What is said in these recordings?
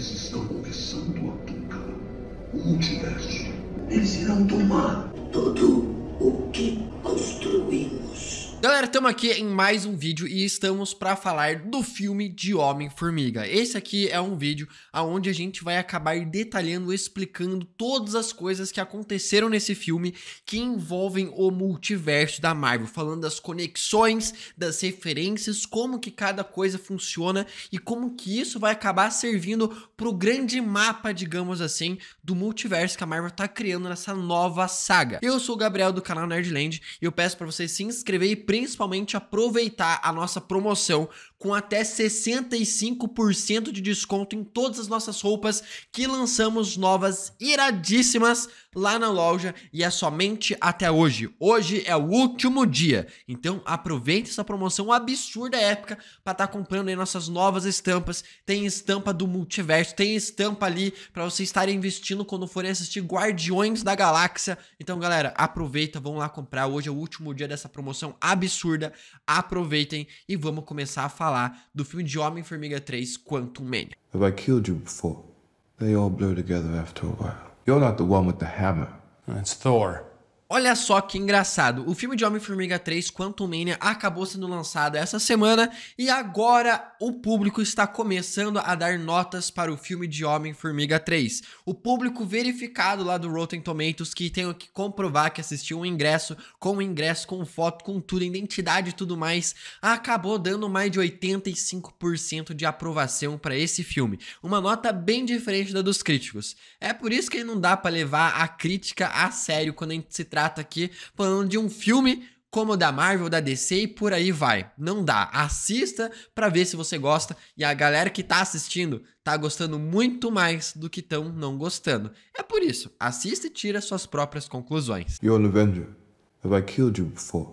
eles estão começando a tocar o multiverso. Eles irão tomar tudo o que construímos. Galera, estamos aqui em mais um vídeo e estamos para falar do filme de Homem-Formiga. Esse aqui é um vídeo onde a gente vai acabar detalhando, explicando todas as coisas que aconteceram nesse filme que envolvem o multiverso da Marvel, falando das conexões, das referências, como que cada coisa funciona e como que isso vai acabar servindo pro grande mapa, digamos assim, do multiverso que a Marvel está criando nessa nova saga. Eu sou o Gabriel do canal Nerdland e eu peço para vocês se inscrever e principalmente aproveitar a nossa promoção com até 65% de desconto em todas as nossas roupas que lançamos novas iradíssimas lá na loja e é somente até hoje. Hoje é o último dia. Então aproveite essa promoção absurda épica para estar tá comprando aí nossas novas estampas. Tem estampa do multiverso, tem estampa ali para vocês estarem investindo quando forem assistir Guardiões da Galáxia. Então, galera, aproveita, vão lá comprar. Hoje é o último dia dessa promoção absurda. Aproveitem e vamos começar a falar falar do filme de Homem-Formiga 3 Quantum Mania. Have I killed you before? They all blew together after a while. You're not the one with the hammer. It's Thor. Olha só que engraçado, o filme de Homem-Formiga 3, Quantum Mania, acabou sendo lançado essa semana e agora o público está começando a dar notas para o filme de Homem-Formiga 3. O público verificado lá do Rotten Tomatoes, que tem que comprovar que assistiu um ingresso, com um ingresso, com foto, com tudo, identidade e tudo mais, acabou dando mais de 85% de aprovação para esse filme. Uma nota bem diferente da dos críticos. É por isso que não dá para levar a crítica a sério quando a gente se trata trata aqui falando de um filme como da Marvel, da DC e por aí vai. Não dá. Assista para ver se você gosta e a galera que tá assistindo tá gostando muito mais do que tão não gostando. É por isso, assista e tira suas próprias conclusões. You're an Avenger. Have I killed you before?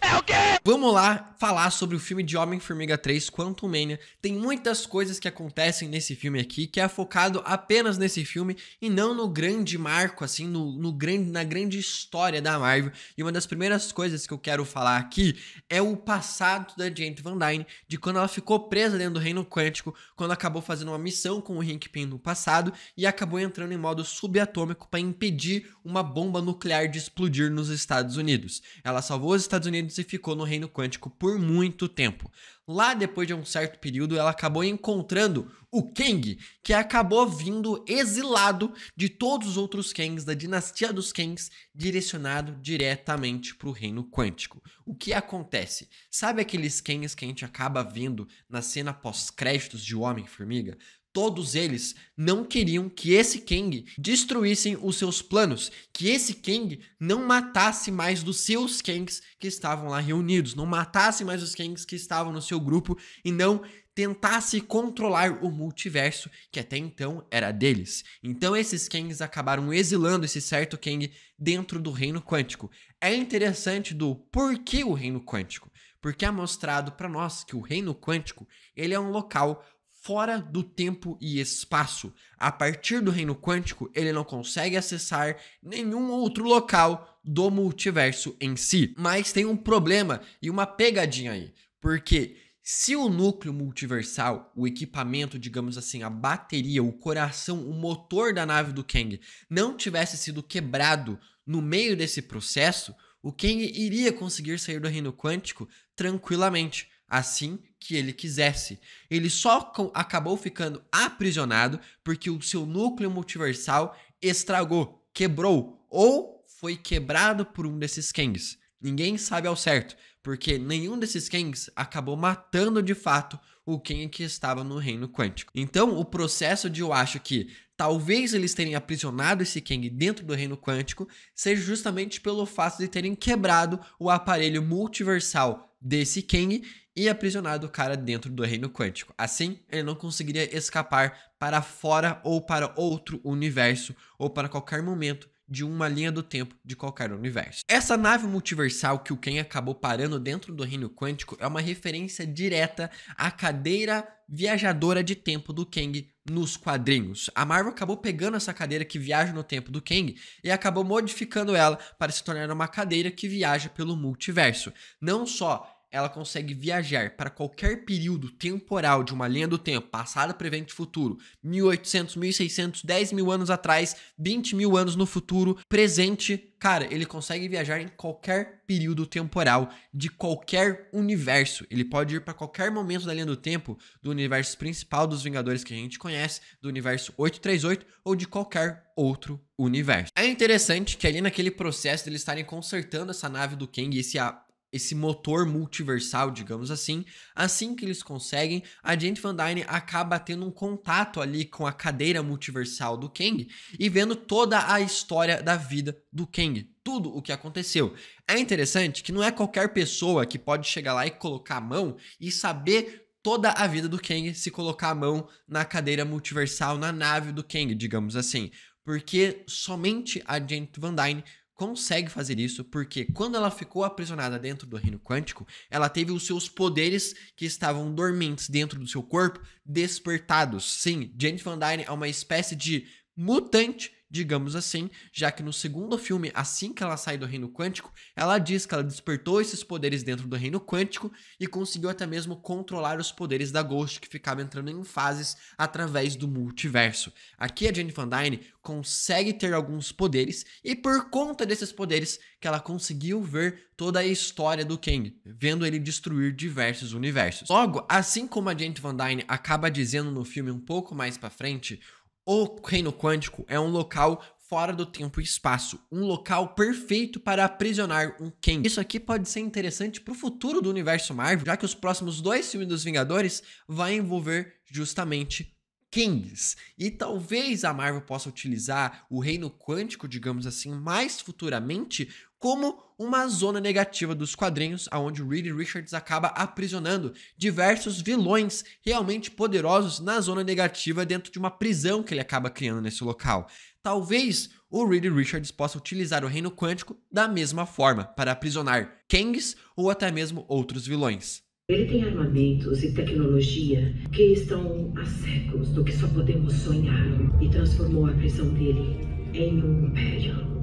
É o quê? Vamos lá falar sobre o filme de Homem-Formiga 3, Quantum Mania. Tem muitas coisas que acontecem nesse filme aqui, que é focado apenas nesse filme e não no grande marco, assim, no, no grande, na grande história da Marvel. E uma das primeiras coisas que eu quero falar aqui é o passado da Jane Van Dyne, de quando ela ficou presa dentro do Reino Quântico, quando acabou fazendo uma missão com o Hank Pym no passado e acabou entrando em modo subatômico para impedir uma bomba nuclear de explodir nos Estados Unidos. Ela salvou os Estados Unidos e ficou no Reino reino quântico por muito tempo. Lá depois de um certo período, ela acabou encontrando o Kang, que acabou vindo exilado de todos os outros Kangs da dinastia dos Kangs, direcionado diretamente para o reino quântico. O que acontece? Sabe aqueles Kangs que a gente acaba vendo na cena pós-créditos de Homem-Formiga? Todos eles não queriam que esse Kang destruíssem os seus planos, que esse Kang não matasse mais dos seus Kangs que estavam lá reunidos, não matasse mais os Kangs que estavam no seu grupo e não tentasse controlar o multiverso que até então era deles. Então esses Kangs acabaram exilando esse certo Kang dentro do reino quântico. É interessante do porquê o reino quântico, porque é mostrado para nós que o reino quântico, ele é um local fora do tempo e espaço. A partir do reino quântico, ele não consegue acessar nenhum outro local do multiverso em si. Mas tem um problema e uma pegadinha aí, porque se o núcleo multiversal, o equipamento, digamos assim, a bateria, o coração, o motor da nave do Kang não tivesse sido quebrado no meio desse processo, o Kang iria conseguir sair do reino quântico tranquilamente. Assim, que ele quisesse. Ele só acabou ficando aprisionado porque o seu núcleo multiversal estragou, quebrou ou foi quebrado por um desses Kangs. Ninguém sabe ao certo, porque nenhum desses Kangs acabou matando de fato o Kang que estava no reino quântico. Então, o processo de eu acho que talvez eles terem aprisionado esse Kang dentro do reino quântico seja justamente pelo fato de terem quebrado o aparelho multiversal desse Kang e aprisionado o cara dentro do reino quântico. Assim, ele não conseguiria escapar para fora ou para outro universo ou para qualquer momento de uma linha do tempo de qualquer universo. Essa nave multiversal que o Ken acabou parando dentro do reino quântico é uma referência direta à cadeira viajadora de tempo do Kang nos quadrinhos. A Marvel acabou pegando essa cadeira que viaja no tempo do Kang e acabou modificando ela para se tornar uma cadeira que viaja pelo multiverso. Não só ela consegue viajar para qualquer período temporal de uma linha do tempo, passado, presente e futuro, 1800, 1600, 10 mil anos atrás, 20 mil anos no futuro, presente. Cara, ele consegue viajar em qualquer período temporal de qualquer universo. Ele pode ir para qualquer momento da linha do tempo do universo principal dos Vingadores que a gente conhece, do universo 838 ou de qualquer outro universo. É interessante que ali naquele processo deles estarem consertando essa nave do Kang e esse a esse motor multiversal, digamos assim. Assim que eles conseguem, a Jane Van Dyne acaba tendo um contato ali com a cadeira multiversal do Kang e vendo toda a história da vida do Kang, tudo o que aconteceu. É interessante que não é qualquer pessoa que pode chegar lá e colocar a mão e saber toda a vida do Kang se colocar a mão na cadeira multiversal, na nave do Kang, digamos assim. Porque somente a Jane Van Dyne consegue fazer isso porque quando ela ficou aprisionada dentro do reino quântico, ela teve os seus poderes que estavam dormentes dentro do seu corpo despertados. Sim, Jane Van Dyne é uma espécie de mutante digamos assim, já que no segundo filme, assim que ela sai do reino quântico, ela diz que ela despertou esses poderes dentro do reino quântico e conseguiu até mesmo controlar os poderes da Ghost que ficava entrando em fases através do multiverso. Aqui a Jane Van Dyne consegue ter alguns poderes e por conta desses poderes que ela conseguiu ver toda a história do Kang, vendo ele destruir diversos universos. Logo, assim como a Jane Van Dyne acaba dizendo no filme um pouco mais para frente, o reino quântico é um local fora do tempo e espaço, um local perfeito para aprisionar um Ken. Isso aqui pode ser interessante para o futuro do universo Marvel, já que os próximos dois filmes dos Vingadores vão envolver justamente Kings. E talvez a Marvel possa utilizar o reino quântico, digamos assim, mais futuramente como uma zona negativa dos quadrinhos, aonde Reed Richards acaba aprisionando diversos vilões realmente poderosos na zona negativa dentro de uma prisão que ele acaba criando nesse local. Talvez o Reed Richards possa utilizar o Reino Quântico da mesma forma para aprisionar Kangs ou até mesmo outros vilões. Ele tem armamentos e tecnologia que estão há séculos do que só podemos sonhar e transformou a prisão dele em um império.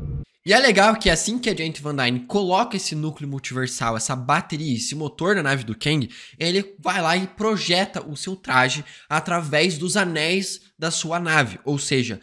E é legal que assim que a gente Van Dyne coloca esse núcleo multiversal, essa bateria, esse motor na nave do Kang, ele vai lá e projeta o seu traje através dos anéis da sua nave. Ou seja,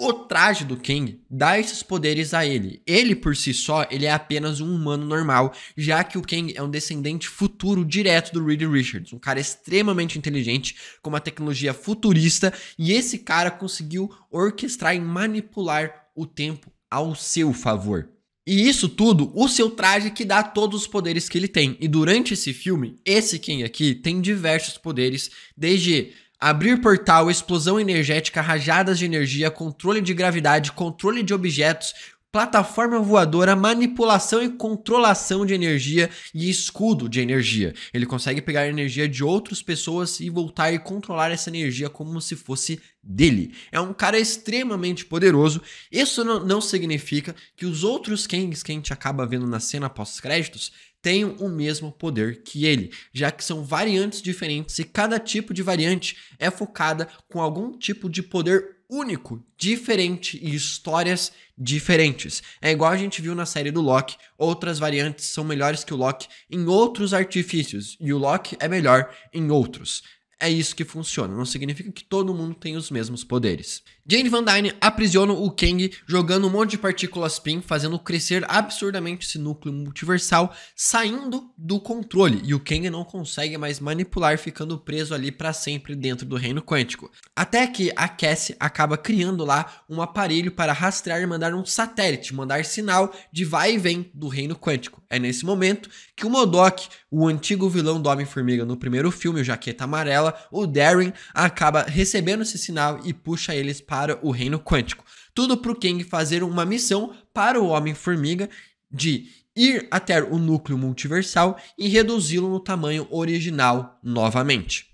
o traje do Kang dá esses poderes a ele. Ele por si só, ele é apenas um humano normal, já que o Kang é um descendente futuro direto do Reed Richards, um cara extremamente inteligente, com uma tecnologia futurista, e esse cara conseguiu orquestrar e manipular o tempo ao seu favor. E isso tudo, o seu traje que dá todos os poderes que ele tem. E durante esse filme, esse Ken aqui tem diversos poderes, desde abrir portal, explosão energética, rajadas de energia, controle de gravidade, controle de objetos, plataforma voadora, manipulação e controlação de energia e escudo de energia. Ele consegue pegar a energia de outras pessoas e voltar e controlar essa energia como se fosse dele. É um cara extremamente poderoso. Isso não, não significa que os outros Kangs que a gente acaba vendo na cena pós-créditos tenham o mesmo poder que ele, já que são variantes diferentes e cada tipo de variante é focada com algum tipo de poder único, diferente e histórias diferentes. É igual a gente viu na série do Loki, outras variantes são melhores que o Loki em outros artifícios e o Loki é melhor em outros. É isso que funciona, não significa que todo mundo tem os mesmos poderes. Jane Van Dyne aprisiona o Kang jogando um monte de partículas spin, fazendo crescer absurdamente esse núcleo multiversal, saindo do controle, e o Kang não consegue mais manipular, ficando preso ali para sempre dentro do reino quântico. Até que a Cassie acaba criando lá um aparelho para rastrear e mandar um satélite, mandar sinal de vai e vem do reino quântico. É nesse momento que o Modok, o antigo vilão do Homem-Formiga no primeiro filme, o Jaqueta Amarela, o Darren, acaba recebendo esse sinal e puxa eles para para o reino quântico. Tudo para o Kang fazer uma missão para o Homem-Formiga de ir até o núcleo multiversal e reduzi-lo no tamanho original novamente.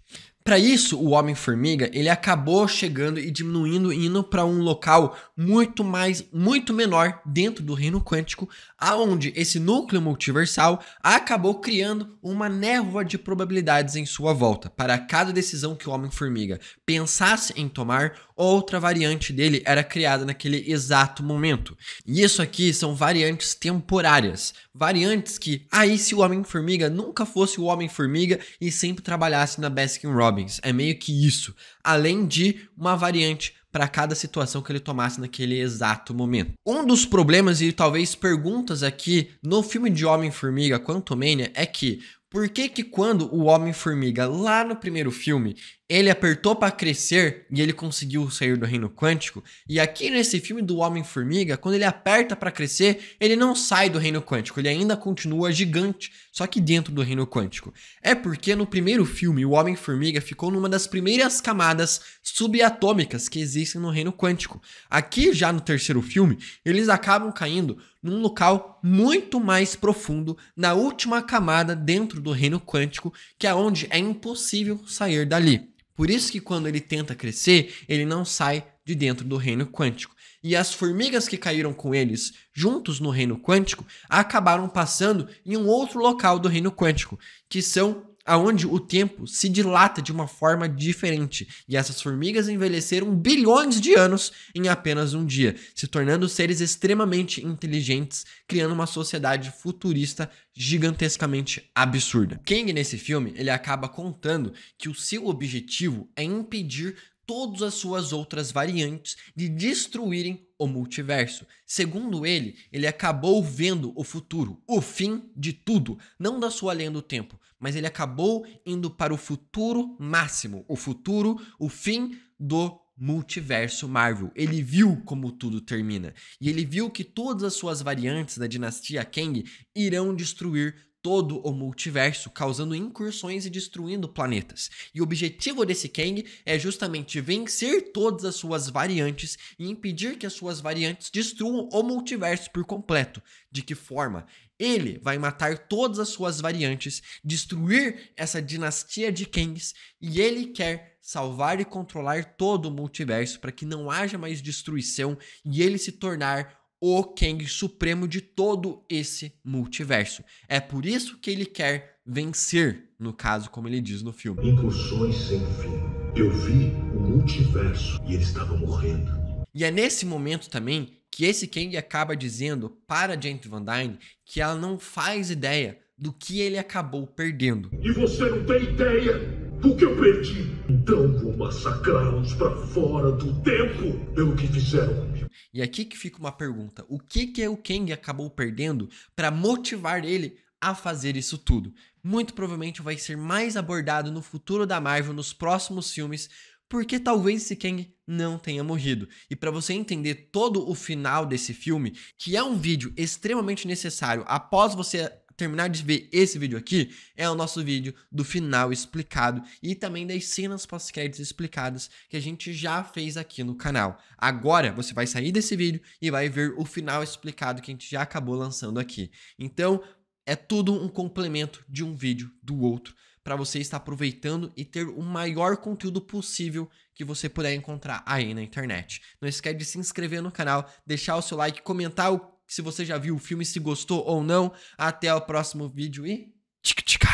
Para isso, o Homem-Formiga, ele acabou chegando e diminuindo indo para um local muito mais, muito menor dentro do Reino Quântico, aonde esse núcleo multiversal acabou criando uma névoa de probabilidades em sua volta. Para cada decisão que o Homem-Formiga pensasse em tomar, outra variante dele era criada naquele exato momento. E isso aqui são variantes temporárias, variantes que aí se o Homem-Formiga nunca fosse o Homem-Formiga e sempre trabalhasse na Baskin Robbins Robbins. É meio que isso. Além de uma variante para cada situação que ele tomasse naquele exato momento. Um dos problemas e talvez perguntas aqui no filme de Homem-Formiga Quantumania é que por que que quando o Homem-Formiga lá no primeiro filme, ele apertou para crescer e ele conseguiu sair do reino quântico. E aqui nesse filme do Homem-Formiga, quando ele aperta para crescer, ele não sai do reino quântico, ele ainda continua gigante, só que dentro do reino quântico. É porque no primeiro filme, o Homem-Formiga ficou numa das primeiras camadas subatômicas que existem no reino quântico. Aqui já no terceiro filme, eles acabam caindo num local muito mais profundo, na última camada dentro do reino quântico, que é onde é impossível sair dali. Por isso que quando ele tenta crescer, ele não sai de dentro do reino quântico. E as formigas que caíram com eles juntos no reino quântico acabaram passando em um outro local do reino quântico, que são aonde o tempo se dilata de uma forma diferente e essas formigas envelheceram bilhões de anos em apenas um dia, se tornando seres extremamente inteligentes, criando uma sociedade futurista gigantescamente absurda. King nesse filme, ele acaba contando que o seu objetivo é impedir todas as suas outras variantes de destruírem o multiverso. Segundo ele, ele acabou vendo o futuro, o fim de tudo, não da sua lenda do tempo, mas ele acabou indo para o futuro máximo, o futuro, o fim do multiverso Marvel. Ele viu como tudo termina e ele viu que todas as suas variantes da dinastia Kang irão destruir todo o multiverso, causando incursões e destruindo planetas. E o objetivo desse Kang é justamente vencer todas as suas variantes e impedir que as suas variantes destruam o multiverso por completo. De que forma? Ele vai matar todas as suas variantes, destruir essa dinastia de Kangs e ele quer salvar e controlar todo o multiverso para que não haja mais destruição e ele se tornar o Kang Supremo de todo esse multiverso. É por isso que ele quer vencer, no caso, como ele diz no filme. Incursões sem fim. Eu vi o multiverso e ele estava morrendo. E é nesse momento também que esse Kang acaba dizendo para Jane Van Dyne que ela não faz ideia do que ele acabou perdendo. E você não tem ideia do que eu perdi. Então vou massacrá-los para fora do tempo pelo que fizeram e aqui que fica uma pergunta: o que que é o Kang acabou perdendo para motivar ele a fazer isso tudo? Muito provavelmente vai ser mais abordado no futuro da Marvel nos próximos filmes, porque talvez esse Kang não tenha morrido. E para você entender todo o final desse filme, que é um vídeo extremamente necessário após você terminar de ver esse vídeo aqui, é o nosso vídeo do final explicado e também das cenas pós-créditos explicadas que a gente já fez aqui no canal. Agora você vai sair desse vídeo e vai ver o final explicado que a gente já acabou lançando aqui. Então, é tudo um complemento de um vídeo do outro para você estar aproveitando e ter o maior conteúdo possível que você puder encontrar aí na internet. Não esquece de se inscrever no canal, deixar o seu like, comentar o se você já viu o filme, se gostou ou não. Até o próximo vídeo e. Tchica, tchica.